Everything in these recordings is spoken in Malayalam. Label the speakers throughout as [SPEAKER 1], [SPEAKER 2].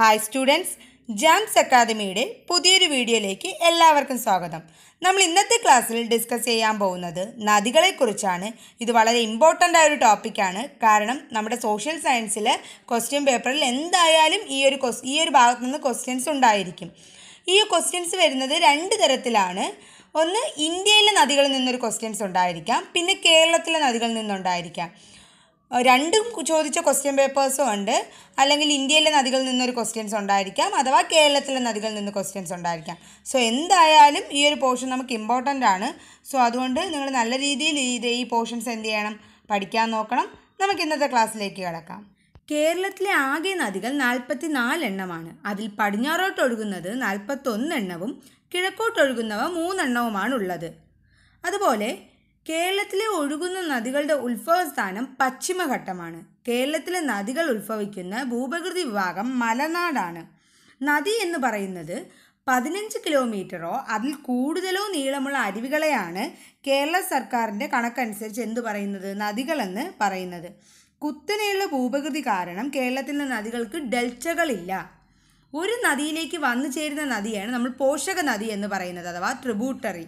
[SPEAKER 1] ഹായ് സ്റ്റുഡൻസ് ജാംസ് അക്കാദമിയുടെ പുതിയൊരു വീഡിയോയിലേക്ക് എല്ലാവർക്കും സ്വാഗതം നമ്മൾ ഇന്നത്തെ ക്ലാസ്സിൽ ഡിസ്കസ് ചെയ്യാൻ പോകുന്നത് നദികളെക്കുറിച്ചാണ് ഇത് വളരെ ഇമ്പോർട്ടൻ്റ് ആയ ഒരു ടോപ്പിക്കാണ് കാരണം നമ്മുടെ സോഷ്യൽ സയൻസിൽ ക്വസ്റ്റ്യൻ പേപ്പറിൽ എന്തായാലും ഈ ഒരു ഈ ഒരു ഭാഗത്തു നിന്ന് ക്വസ്റ്റ്യൻസ് ഉണ്ടായിരിക്കും ഈ ക്വസ്റ്റ്യൻസ് വരുന്നത് രണ്ട് തരത്തിലാണ് ഒന്ന് ഇന്ത്യയിലെ നദികളിൽ നിന്നൊരു ക്വസ്റ്റ്യൻസ് ഉണ്ടായിരിക്കാം പിന്നെ കേരളത്തിലെ നദികളിൽ നിന്നുണ്ടായിരിക്കാം രണ്ടും ചോദിച്ച ക്വസ്റ്റ്യൻ പേപ്പേഴ്സും ഉണ്ട് അല്ലെങ്കിൽ ഇന്ത്യയിലെ നദികളിൽ നിന്നൊരു ക്വസ്റ്റ്യൻസ് ഉണ്ടായിരിക്കാം അഥവാ കേരളത്തിലെ നദികളിൽ നിന്ന് ക്വസ്റ്റ്യൻസ് ഉണ്ടായിരിക്കാം സോ എന്തായാലും ഈ ഒരു പോർഷൻ നമുക്ക് ഇമ്പോർട്ടൻ്റ് ആണ് സോ അതുകൊണ്ട് നിങ്ങൾ നല്ല രീതിയിൽ ഇത് ഈ പോർഷൻസ് എന്ത് ചെയ്യണം പഠിക്കാൻ നോക്കണം നമുക്ക് ഇന്നത്തെ ക്ലാസ്സിലേക്ക് കിടക്കാം കേരളത്തിലെ ആകെ നദികൾ നാൽപ്പത്തി നാലെണ്ണമാണ് അതിൽ പടിഞ്ഞാറോട്ടൊഴുകുന്നത് നാൽപ്പത്തൊന്നെണ്ണവും കിഴക്കോട്ടൊഴുകുന്നവ മൂന്നെണ്ണവുമാണുള്ളത് അതുപോലെ കേരളത്തിലെ ഒഴുകുന്ന നദികളുടെ ഉത്ഭവസ്ഥാനം പശ്ചിമഘട്ടമാണ് കേരളത്തിലെ നദികൾ ഉത്ഭവിക്കുന്ന ഭൂപ്രകൃതി വിഭാഗം മലനാടാണ് നദി എന്ന് പറയുന്നത് പതിനഞ്ച് കിലോമീറ്ററോ അതിൽ കൂടുതലോ നീളമുള്ള അരുവികളെയാണ് കേരള സർക്കാരിൻ്റെ കണക്കനുസരിച്ച് എന്തു പറയുന്നത് നദികളെന്ന് പറയുന്നത് കുത്തനെയുള്ള ഭൂപ്രകൃതി കാരണം കേരളത്തിലെ നദികൾക്ക് ഡെൽറ്റകളില്ല ഒരു നദിയിലേക്ക് വന്നു ചേരുന്ന നദിയാണ് നമ്മൾ പോഷക നദി എന്ന് പറയുന്നത് അഥവാ ട്രിബ്യൂട്ടറി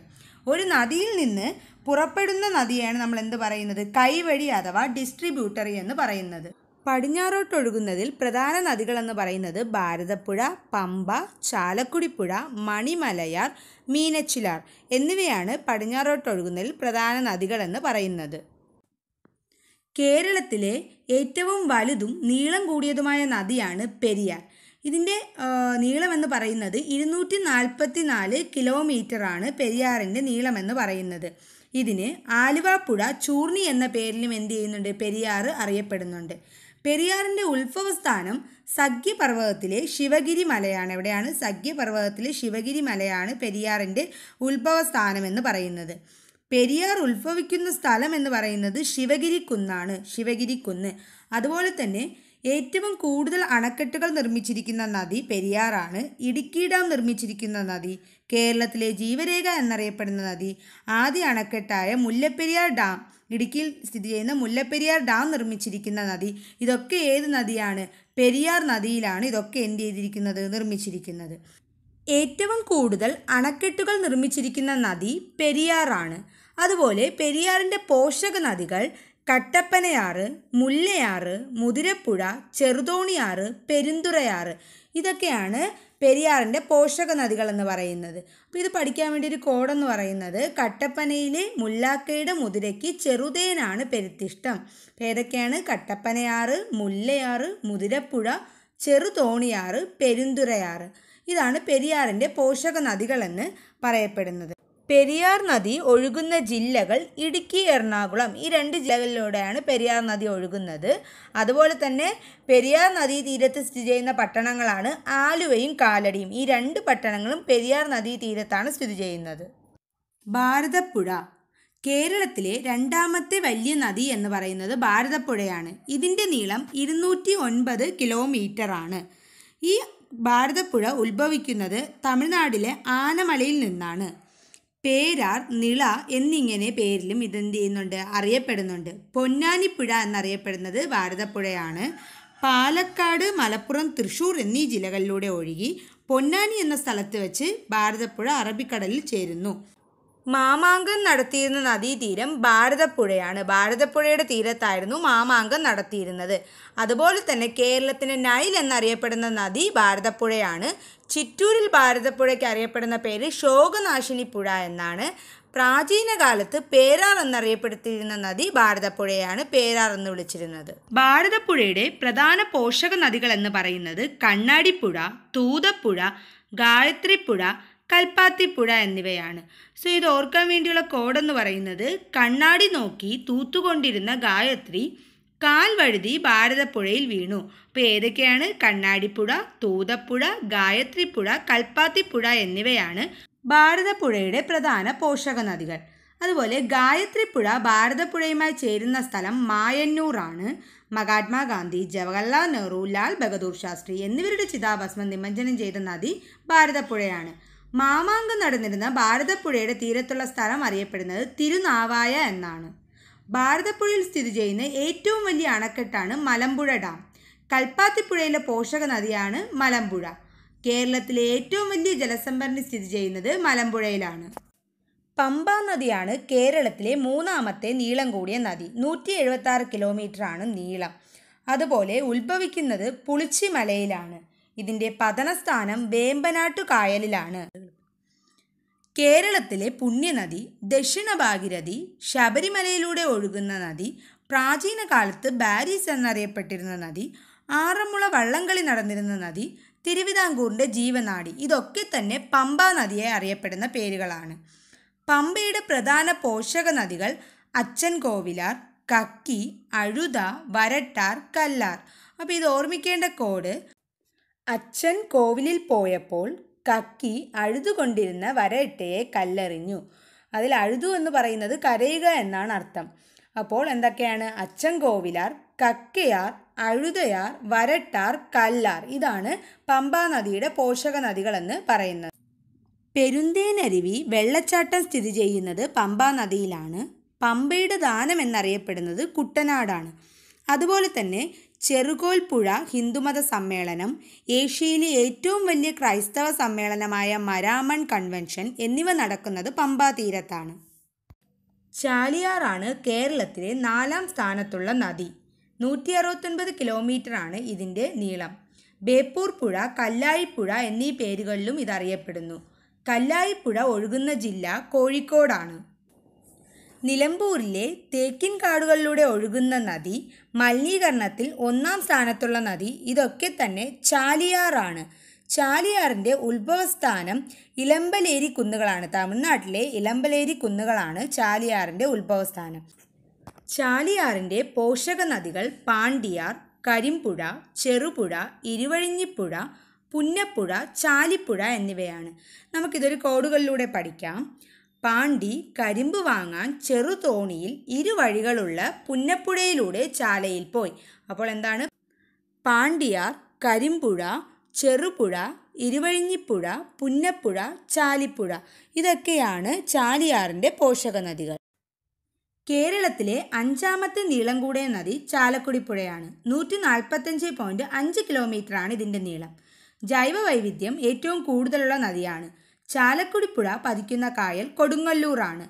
[SPEAKER 1] ഒരു നദിയിൽ നിന്ന് പുറപ്പെടുന്ന നദിയാണ് നമ്മൾ എന്ത് പറയുന്നത് കൈവഴി അഥവാ ഡിസ്ട്രിബ്യൂട്ടറി എന്ന് പറയുന്നത് പടിഞ്ഞാറോട്ടൊഴുകുന്നതിൽ പ്രധാന നദികളെന്ന് പറയുന്നത് ഭാരതപ്പുഴ പമ്പ ചാലക്കുടിപ്പുഴ മണിമലയാർ മീനച്ചിലാർ എന്നിവയാണ് പടിഞ്ഞാറോട്ടൊഴുകുന്നതിൽ പ്രധാന നദികളെന്ന് പറയുന്നത് കേരളത്തിലെ ഏറ്റവും വലുതും നീളം കൂടിയതുമായ നദിയാണ് പെരിയാർ ഇതിൻ്റെ നീളമെന്ന് പറയുന്നത് ഇരുന്നൂറ്റി നാൽപ്പത്തി നാല് കിലോമീറ്ററാണ് പെരിയാറിൻ്റെ നീളമെന്ന് പറയുന്നത് ഇതിന് ആലുവാപ്പുഴ ചൂർണി എന്ന പേരിലും എന്ത് ചെയ്യുന്നുണ്ട് പെരിയാർ അറിയപ്പെടുന്നുണ്ട് പെരിയാറിൻ്റെ ഉത്ഭവസ്ഥാനം സഖ്യപർവ്വതത്തിലെ ശിവഗിരി മലയാണ് എവിടെയാണ് സഖ്യപർവ്വതത്തിലെ ശിവഗിരി മലയാണ് പെരിയാറിൻ്റെ ഉത്ഭവസ്ഥാനം എന്ന് പറയുന്നത് പെരിയാർ ഉത്ഭവിക്കുന്ന സ്ഥലം എന്ന് പറയുന്നത് ശിവഗിരി കുന്നാണ് ശിവഗിരി കുന്ന് അതുപോലെ തന്നെ ഏറ്റവും കൂടുതൽ അണക്കെട്ടുകൾ നിർമ്മിച്ചിരിക്കുന്ന നദി പെരിയാറാണ് ഇടുക്കി ഡാം നിർമ്മിച്ചിരിക്കുന്ന നദി കേരളത്തിലെ ജീവരേഖ എന്നറിയപ്പെടുന്ന നദി ആദ്യ അണക്കെട്ടായ മുല്ലപ്പെരിയാർ ഡാം ഇടുക്കിയിൽ സ്ഥിതി ചെയ്യുന്ന മുല്ലപ്പെരിയാർ ഡാം നിർമ്മിച്ചിരിക്കുന്ന നദി ഇതൊക്കെ ഏത് നദിയാണ് പെരിയാർ നദിയിലാണ് ഇതൊക്കെ എന്ത് ചെയ്തിരിക്കുന്നത് നിർമ്മിച്ചിരിക്കുന്നത് ഏറ്റവും കൂടുതൽ അണക്കെട്ടുകൾ നിർമ്മിച്ചിരിക്കുന്ന നദി പെരിയാറാണ് അതുപോലെ പെരിയാറിൻ്റെ പോഷക നദികൾ കട്ടപ്പനയാറ് മുല്ലയാറ് മുതിരപ്പുഴ ചെറുതോണിയാറ് പെരുന്തുറയാറ് ഇതൊക്കെയാണ് പെരിയാറിൻ്റെ പോഷക നദികൾ എന്ന് പറയുന്നത് അപ്പോൾ ഇത് പഠിക്കാൻ വേണ്ടി ഒരു കോഡെന്ന് പറയുന്നത് കട്ടപ്പനയിലെ മുല്ലാക്കയുടെ മുതിരയ്ക്ക് ചെറുതേനാണ് പെരുത്തിഷ്ടം അപ്പോൾ ഏതൊക്കെയാണ് കട്ടപ്പനയാറ് മുല്ലയാറ് മുതിരപ്പുഴ ചെറുതോണിയാറ് പെരുന്തുറയാറ് ഇതാണ് പെരിയാറിൻ്റെ പോഷക നദികളെന്ന് പറയപ്പെടുന്നത് പെരിയാർ നദി ഒഴുകുന്ന ജില്ലകൾ ഇടുക്കി എറണാകുളം ഈ രണ്ട് ജില്ലകളിലൂടെയാണ് പെരിയാർ നദി ഒഴുകുന്നത് അതുപോലെ തന്നെ പെരിയാർ നദീ തീരത്ത് സ്ഥിതി ചെയ്യുന്ന പട്ടണങ്ങളാണ് ആലുവയും കാലടിയും ഈ രണ്ട് പട്ടണങ്ങളും പെരിയാർ നദീ തീരത്താണ് സ്ഥിതി ചെയ്യുന്നത് ഭാരതപ്പുഴ കേരളത്തിലെ രണ്ടാമത്തെ വലിയ നദി എന്ന് പറയുന്നത് ഭാരതപ്പുഴയാണ് ഇതിൻ്റെ നീളം ഇരുന്നൂറ്റി ഒൻപത് കിലോമീറ്ററാണ് ഈ ഭാരതപ്പുഴ ഉത്ഭവിക്കുന്നത് തമിഴ്നാടിലെ ആനമലയിൽ നിന്നാണ് പേരാർ നിള എന്നിങ്ങനെ പേരിലും ഇതെന്ത് ചെയ്യുന്നുണ്ട് അറിയപ്പെടുന്നുണ്ട് പൊന്നാനിപ്പുഴ എന്നറിയപ്പെടുന്നത് ഭാരതപ്പുഴയാണ് പാലക്കാട് മലപ്പുറം തൃശൂർ എന്നീ ജില്ലകളിലൂടെ ഒഴുകി പൊന്നാനി എന്ന സ്ഥലത്ത് വെച്ച് ഭാരതപ്പുഴ അറബിക്കടലിൽ ചേരുന്നു മാമാങ്കം നടത്തിയിരുന്ന നദീതീരം ഭാരതപ്പുഴയാണ് ഭാരതപ്പുഴയുടെ തീരത്തായിരുന്നു മാമാങ്കം നടത്തിയിരുന്നത് അതുപോലെ തന്നെ കേരളത്തിൻ്റെ നൈൽ എന്നറിയപ്പെടുന്ന നദി ഭാരതപ്പുഴയാണ് ചിറ്റൂരിൽ ഭാരതപ്പുഴയ്ക്ക് അറിയപ്പെടുന്ന പേര് ശോകനാശിനി പുഴ എന്നാണ് പ്രാചീന കാലത്ത് പേരാർ എന്നറിയപ്പെടുത്തിയിരുന്ന നദി ഭാരതപ്പുഴയാണ് പേരാർ എന്ന് വിളിച്ചിരുന്നത് ഭാരതപ്പുഴയുടെ പ്രധാന പോഷക നദികൾ എന്ന് പറയുന്നത് കണ്ണാടിപ്പുഴ തൂതപ്പുഴ ഗായത്രിപ്പുഴ കൽപ്പാത്തിപ്പുഴ എന്നിവയാണ് സോ ഇത് ഓർക്കാൻ വേണ്ടിയുള്ള കോഡെന്ന് പറയുന്നത് കണ്ണാടി നോക്കി തൂത്തുകൊണ്ടിരുന്ന ഗായത്രി കാൽ വഴുതി ഭാരതപ്പുഴയിൽ വീണു അപ്പോൾ ഏതൊക്കെയാണ് കണ്ണാടിപ്പുഴ തൂതപ്പുഴ ഗായത്രിപ്പുഴ കൽപ്പാത്തിപ്പുഴ എന്നിവയാണ് ഭാരതപ്പുഴയുടെ പ്രധാന പോഷക നദികൾ അതുപോലെ ഗായത്രിപ്പുഴ ഭാരതപ്പുഴയുമായി ചേരുന്ന സ്ഥലം മായന്നൂറാണ് മഹാത്മാഗാന്ധി ജവഹർലാൽ നെഹ്റു ലാൽ ബഹദൂർ ശാസ്ത്രി എന്നിവരുടെ ചിതാഭസ്മം നിമജ്ജനം ചെയ്ത നദി ഭാരതപ്പുഴയാണ് മാമാങ്കം നടന്നിരുന്ന ഭാരതപ്പുഴയുടെ തീരത്തുള്ള സ്ഥലം അറിയപ്പെടുന്നത് തിരുനാവായ എന്നാണ് ഭാരതപ്പുഴയിൽ സ്ഥിതി ചെയ്യുന്ന ഏറ്റവും വലിയ അണക്കെട്ടാണ് മലമ്പുഴ ഡാം കൽപ്പാത്തിപ്പുഴയിലെ പോഷക നദിയാണ് മലമ്പുഴ കേരളത്തിലെ ഏറ്റവും വലിയ ജലസംഭരണി സ്ഥിതി ചെയ്യുന്നത് മലമ്പുഴയിലാണ് പമ്പ നദിയാണ് കേരളത്തിലെ മൂന്നാമത്തെ നീളം കൂടിയ നദി നൂറ്റി എഴുപത്തി ആറ് കിലോമീറ്ററാണ് നീളം അതുപോലെ ഉത്ഭവിക്കുന്നത് പുളിച്ചിമലയിലാണ് ഇതിൻ്റെ പതനസ്ഥാനം വേമ്പനാട്ടു കായലിലാണ് കേരളത്തിലെ പുണ്യനദി ദക്ഷിണ ഭാഗിരഥി ശബരിമലയിലൂടെ ഒഴുകുന്ന നദി പ്രാചീന കാലത്ത് ബാരീസ് എന്നറിയപ്പെട്ടിരുന്ന നദി ആറന്മുള വള്ളംകളി നടന്നിരുന്ന നദി തിരുവിതാംകൂറിൻ്റെ ജീവനാടി ഇതൊക്കെ തന്നെ പമ്പ നദിയെ അറിയപ്പെടുന്ന പേരുകളാണ് പമ്പയുടെ പ്രധാന പോഷക നദികൾ അച്ഛൻ കോവിലാർ കക്കി അഴുത വരട്ടാർ കല്ലാർ അപ്പോൾ ഇത് ഓർമ്മിക്കേണ്ട കോഡ് അച്ഛൻ കോവിലിൽ പോയപ്പോൾ കക്കി അഴുതുകൊണ്ടിരുന്ന വരയിട്ടയെ കല്ലെറിഞ്ഞു അതിൽ അഴുതു എന്ന് പറയുന്നത് കരയുക എന്നാണ് അർത്ഥം അപ്പോൾ എന്തൊക്കെയാണ് അച്ഛൻ കോവിലാർ കക്കയാർ അഴുതയാർ വരട്ടാർ കല്ലാർ ഇതാണ് പമ്പാ നദിയുടെ പോഷക നദികളെന്ന് പറയുന്നത് പെരുന്തേനരുവി വെള്ളച്ചാട്ടം സ്ഥിതി ചെയ്യുന്നത് പമ്പാ നദിയിലാണ് പമ്പയുടെ ദാനം എന്നറിയപ്പെടുന്നത് കുട്ടനാടാണ് അതുപോലെ തന്നെ ചെറുകോൽപ്പുഴ ഹിന്ദുമത സമ്മേളനം ഏഷ്യയിലെ ഏറ്റവും വലിയ ക്രൈസ്തവ സമ്മേളനമായ മരാമൺ കൺവെൻഷൻ എന്നിവ നടക്കുന്നത് പമ്പാതീരത്താണ് ചാലിയാറാണ് കേരളത്തിലെ നാലാം സ്ഥാനത്തുള്ള നദി നൂറ്റി അറുപത്തൊൻപത് കിലോമീറ്ററാണ് ഇതിൻ്റെ നീളം ബേപ്പൂർ പുഴ കല്ലായിപ്പുഴ എന്നീ പേരുകളിലും ഇതറിയപ്പെടുന്നു കല്ലായിപ്പുഴ ഒഴുകുന്ന ജില്ല കോഴിക്കോടാണ് നിലമ്പൂരിലെ തേക്കിൻ കാടുകളിലൂടെ ഒഴുകുന്ന നദി മലിനീകരണത്തിൽ ഒന്നാം സ്ഥാനത്തുള്ള നദി ഇതൊക്കെ തന്നെ ചാലിയാറാണ് ചാലിയാറിൻ്റെ ഉത്ഭവസ്ഥാനം ഇലമ്പലേരി കുന്നുകളാണ് തമിഴ്നാട്ടിലെ ഇലമ്പലേരി കുന്നുകളാണ് ചാലിയാറിൻ്റെ ഉത്ഭവസ്ഥാനം ചാലിയാറിൻ്റെ പോഷക നദികൾ പാണ്ടിയാർ കരിമ്പുഴ ചെറുപുഴ ഇരുവഴിഞ്ഞിപ്പുഴ പുന്നപ്പുഴ ചാലിപ്പുഴ എന്നിവയാണ് നമുക്കിതൊരു കോഡുകളിലൂടെ പഠിക്കാം പാണ്ടി കരിമ്പ് വാങ്ങാൻ ചെറുതോണിയിൽ ഇരുവഴികളുള്ള പുന്നപ്പുഴയിലൂടെ ചാലയിൽ പോയി അപ്പോൾ എന്താണ് പാണ്ടിയാർ കരിമ്പുഴ ചെറുപുഴ ഇരുവഴിഞ്ഞിപ്പുഴ പുന്നപ്പുഴ ചാലിപ്പുഴ ഇതൊക്കെയാണ് ചാലിയാറിൻ്റെ പോഷക നദികൾ കേരളത്തിലെ അഞ്ചാമത്തെ നീളം കൂടിയ നദി ചാലക്കുടിപ്പുഴയാണ് നൂറ്റി നാൽപ്പത്തഞ്ച് പോയിൻറ്റ് അഞ്ച് കിലോമീറ്ററാണ് ഇതിൻ്റെ നീളം ജൈവ വൈവിധ്യം ഏറ്റവും കൂടുതലുള്ള നദിയാണ് ചാലക്കുടിപ്പുഴ പതിക്കുന്ന കായൽ കൊടുങ്ങല്ലൂറാണ്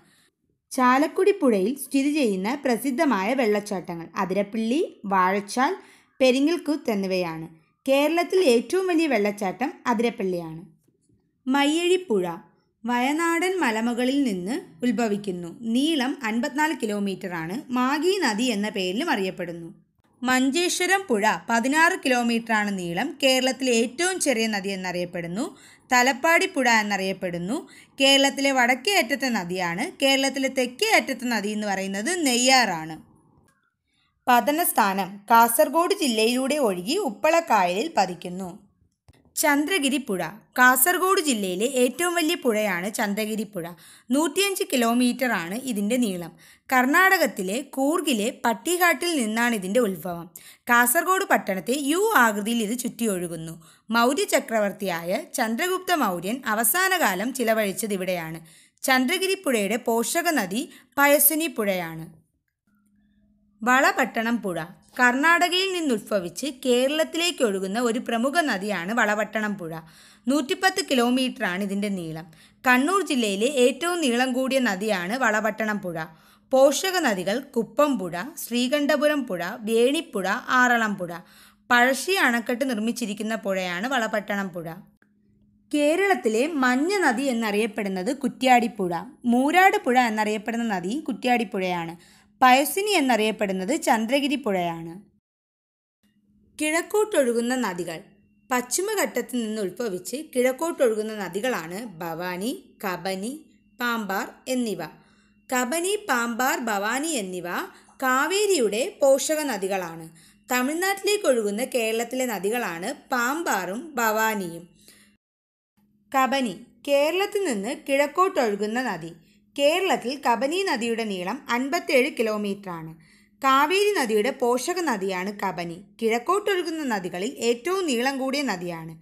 [SPEAKER 1] ചാലക്കുടിപ്പുഴയിൽ സ്ഥിതി ചെയ്യുന്ന പ്രസിദ്ധമായ വെള്ളച്ചാട്ടങ്ങൾ അതിരപ്പിള്ളി വാഴച്ചാൽ പെരിങ്ങൽക്കുത്ത് എന്നിവയാണ് കേരളത്തിൽ ഏറ്റവും വലിയ വെള്ളച്ചാട്ടം അതിരപ്പള്ളിയാണ് മയ്യഴിപ്പുഴ വയനാടൻ മലമുകളിൽ നിന്ന് ഉത്ഭവിക്കുന്നു നീളം അൻപത്തിനാല് കിലോമീറ്ററാണ് മാഗി നദി എന്ന പേരിലും അറിയപ്പെടുന്നു മഞ്ചേശ്വരം പുഴ പതിനാറ് കിലോമീറ്ററാണ് നീളം കേരളത്തിലെ ഏറ്റവും ചെറിയ നദി എന്നറിയപ്പെടുന്നു തലപ്പാടിപ്പുഴ എന്നറിയപ്പെടുന്നു കേരളത്തിലെ വടക്കേ അറ്റത്തെ നദിയാണ് കേരളത്തിലെ തെക്കേ അറ്റത്തെ നദി എന്ന് പറയുന്നത് നെയ്യാറാണ് പതനസ്ഥാനം കാസർഗോഡ് ജില്ലയിലൂടെ ഒഴുകി ഉപ്പളക്കായലിൽ പതിക്കുന്നു ചന്ദ്രഗിരിപ്പുഴ കാസർഗോഡ് ജില്ലയിലെ ഏറ്റവും വലിയ പുഴയാണ് ചന്ദ്രഗിരിപ്പുഴ പുഴ നൂറ്റിയഞ്ച് ആണ് ഇതിൻ്റെ നീളം കർണാടകത്തിലെ കൂർഗിലെ പട്ടിഘാട്ടിൽ നിന്നാണ് ഇതിൻ്റെ ഉത്ഭവം കാസർഗോഡ് പട്ടണത്തെ യു ആകൃതിയിൽ ഇത് ചുറ്റിയൊഴുകുന്നു മൗര്യ ചക്രവർത്തിയായ ചന്ദ്രഗുപ്ത മൗര്യൻ അവസാനകാലം ചിലവഴിച്ചത് ഇവിടെയാണ് ചന്ദ്രഗിരിപ്പുഴയുടെ പോഷക നദി പയസുനി പുഴയാണ് വളപട്ടണം പുഴ കർണാടകയിൽ നിന്നുദ്ഭവിച്ച് കേരളത്തിലേക്ക് ഒഴുകുന്ന ഒരു പ്രമുഖ നദിയാണ് വളവട്ടണം പുഴ നൂറ്റിപ്പത്ത് കിലോമീറ്ററാണ് ഇതിൻ്റെ നീളം കണ്ണൂർ ജില്ലയിലെ ഏറ്റവും നീളം കൂടിയ നദിയാണ് വളവട്ടണം പുഴ പോഷക നദികൾ കുപ്പംപുഴ ശ്രീകണ്ഠപുരം പുഴ വേണിപ്പുഴ ആറളംപുഴ പഴശ്ശി അണക്കെട്ട് നിർമ്മിച്ചിരിക്കുന്ന പുഴയാണ് വളപട്ടണം പുഴ കേരളത്തിലെ മഞ്ഞ നദി എന്നറിയപ്പെടുന്നത് കുറ്റ്യാടിപ്പുഴ മൂരാട് പുഴ എന്നറിയപ്പെടുന്ന നദി കുറ്റ്യാടിപ്പുഴയാണ് പയസിനി എന്നറിയപ്പെടുന്നത് ചന്ദ്രഗിരി പുഴയാണ് കിഴക്കോട്ടൊഴുകുന്ന നദികൾ പശ്ചിമഘട്ടത്തിൽ നിന്ന് ഉത്ഭവിച്ച് കിഴക്കോട്ടൊഴുകുന്ന നദികളാണ് ഭവാനി കബനി പാമ്പാർ എന്നിവ കബനി പാമ്പാർ ഭവാനി എന്നിവ കാവേരിയുടെ പോഷക നദികളാണ് തമിഴ്നാട്ടിലേക്ക് ഒഴുകുന്ന കേരളത്തിലെ നദികളാണ് പാമ്പാറും ഭവാനിയും കബനി കേരളത്തിൽ നിന്ന് കിഴക്കോട്ടൊഴുകുന്ന നദി കേരളത്തിൽ കബനി നദിയുടെ നീളം അൻപത്തേഴ് കിലോമീറ്ററാണ് കാവേരി നദിയുടെ പോഷക നദിയാണ് കബനി കിഴക്കോട്ടൊഴുകുന്ന നദികളിൽ ഏറ്റവും നീളം കൂടിയ നദിയാണ്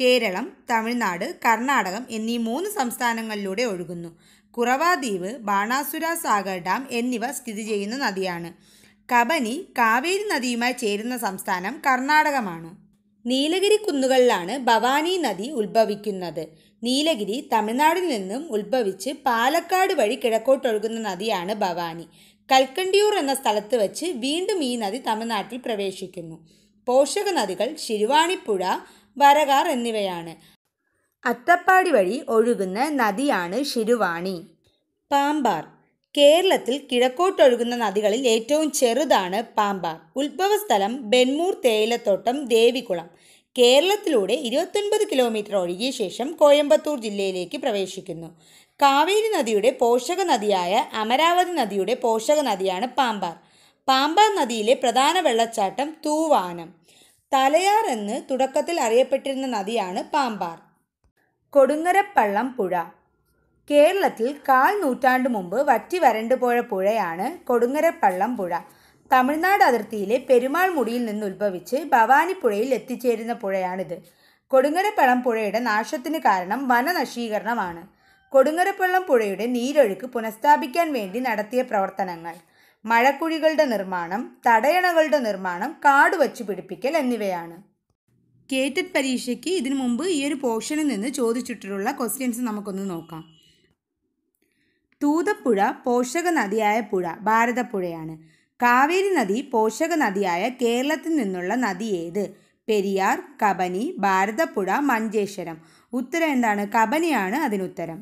[SPEAKER 1] കേരളം തമിഴ്നാട് കർണാടകം എന്നീ മൂന്ന് സംസ്ഥാനങ്ങളിലൂടെ ഒഴുകുന്നു കുറവാദ്വീപ് ബാണാസുര സാഗർ ഡാം എന്നിവ സ്ഥിതി ചെയ്യുന്ന നദിയാണ് കബനി കാവേരി നദിയുമായി ചേരുന്ന സംസ്ഥാനം കർണാടകമാണ് നീലഗിരി കുന്നുകളിലാണ് ഭവാനി നദി ഉത്ഭവിക്കുന്നത് നീലഗിരി തമിഴ്നാടിൽ നിന്നും ഉത്ഭവിച്ച് പാലക്കാട് വഴി കിഴക്കോട്ടൊഴുകുന്ന നദിയാണ് ഭവാനി കൽക്കണ്ടിയൂർ എന്ന സ്ഥലത്ത് വച്ച് വീണ്ടും ഈ നദി തമിഴ്നാട്ടിൽ പ്രവേശിക്കുന്നു പോഷക നദികൾ ശിരുവാണിപ്പുഴ വരകാർ എന്നിവയാണ് അത്തപ്പാടി വഴി ഒഴുകുന്ന നദിയാണ് ശിരുവാണി പാമ്പാർ കേരളത്തിൽ കിഴക്കോട്ടൊഴുകുന്ന നദികളിൽ ഏറ്റവും ചെറുതാണ് പാമ്പാർ ഉത്ഭവസ്ഥലം ബെന്മൂർ തേയിലത്തോട്ടം ദേവികുളം കേരളത്തിലൂടെ ഇരുപത്തൊൻപത് കിലോമീറ്റർ ഒഴുകിയ ശേഷം കോയമ്പത്തൂർ ജില്ലയിലേക്ക് പ്രവേശിക്കുന്നു കാവേരി നദിയുടെ പോഷക നദിയായ അമരാവതി നദിയുടെ പോഷക നദിയാണ് പാമ്പാർ പാമ്പാർ നദിയിലെ പ്രധാന വെള്ളച്ചാട്ടം തൂവാനം തലയാർ എന്ന് തുടക്കത്തിൽ അറിയപ്പെട്ടിരുന്ന നദിയാണ് പാമ്പാർ കൊടുങ്ങരപ്പള്ളം പുഴ കേരളത്തിൽ കാൽ നൂറ്റാണ്ട് മുമ്പ് വറ്റി വരണ്ടുപോയ പുഴയാണ് കൊടുങ്ങരപ്പള്ളം പുഴ തമിഴ്നാട് അതിർത്തിയിലെ പെരുമാൾ മുടിയിൽ നിന്ന് ഉത്ഭവിച്ച് ഭവാനിപ്പുഴയിൽ എത്തിച്ചേരുന്ന പുഴയാണിത് കൊടുങ്ങരപ്പള്ളം പുഴയുടെ നാശത്തിന് കാരണം വനനശീകരണമാണ് കൊടുങ്ങരപ്പള്ളം പുഴയുടെ നീരൊഴുക്ക് പുനഃസ്ഥാപിക്കാൻ വേണ്ടി നടത്തിയ പ്രവർത്തനങ്ങൾ മഴക്കുഴികളുടെ നിർമ്മാണം തടയണകളുടെ നിർമ്മാണം കാട് വച്ച് പിടിപ്പിക്കൽ എന്നിവയാണ് കേറ്റഡ് പരീക്ഷയ്ക്ക് ഇതിനു മുമ്പ് ഈ ഒരു പോർഷനിൽ നിന്ന് ചോദിച്ചിട്ടുള്ള ക്വസ്റ്റ്യൻസ് നമുക്കൊന്ന് നോക്കാം തൂതപ്പുഴ പോഷക നദിയായ പുഴ ഭാരതപ്പുഴയാണ് കാവേരി നദി പോഷക നദിയായ കേരളത്തിൽ നിന്നുള്ള നദി ഏത് പെരിയാർ കബനി ഭാരതപ്പുഴ മഞ്ചേശ്വരം ഉത്തരം എന്താണ് കബനിയാണ് അതിനുത്തരം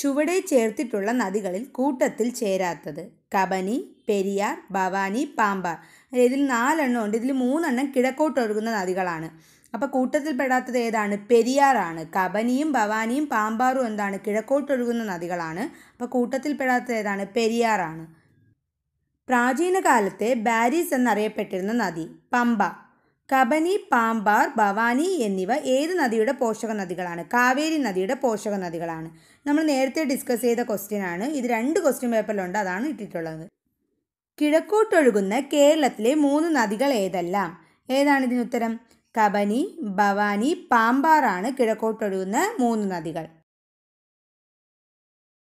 [SPEAKER 1] ചുവടെ ചേർത്തിട്ടുള്ള നദികളിൽ കൂട്ടത്തിൽ ചേരാത്തത് കബനി പെരിയാർ ഭവാനി പാമ്പാർ ഇതിൽ നാലെണ്ണം ഉണ്ട് ഇതിൽ മൂന്നെണ്ണം കിഴക്കോട്ടൊഴുകുന്ന നദികളാണ് അപ്പോൾ കൂട്ടത്തിൽ പെടാത്തത് ഏതാണ് പെരിയാറാണ് കബനിയും ഭവാനിയും പാമ്പാറും എന്താണ് കിഴക്കോട്ടൊഴുകുന്ന നദികളാണ് അപ്പോൾ കൂട്ടത്തിൽ പെടാത്തത് ഏതാണ് പെരിയാറാണ് പ്രാചീന കാലത്തെ ബാരിസ് എന്നറിയപ്പെട്ടിരുന്ന നദി പമ്പ കബനി പാമ്പാർ ഭവാനി എന്നിവ ഏത് നദിയുടെ പോഷക നദികളാണ് കാവേരി നദിയുടെ പോഷക നദികളാണ് നമ്മൾ നേരത്തെ ഡിസ്കസ് ചെയ്ത ക്വസ്റ്റ്യൻ ആണ് ഇത് രണ്ട് ക്വസ്റ്റ്യൻ പേപ്പറിലുണ്ട് അതാണ് ഇട്ടിട്ടുള്ളത് കിഴക്കോട്ടൊഴുകുന്ന കേരളത്തിലെ മൂന്ന് നദികൾ ഏതെല്ലാം ഏതാണ് ഇതിനുത്തരം കബനി ഭവാനി പാമ്പാറാണ് കിഴക്കോട്ടൊഴുകുന്ന മൂന്ന് നദികൾ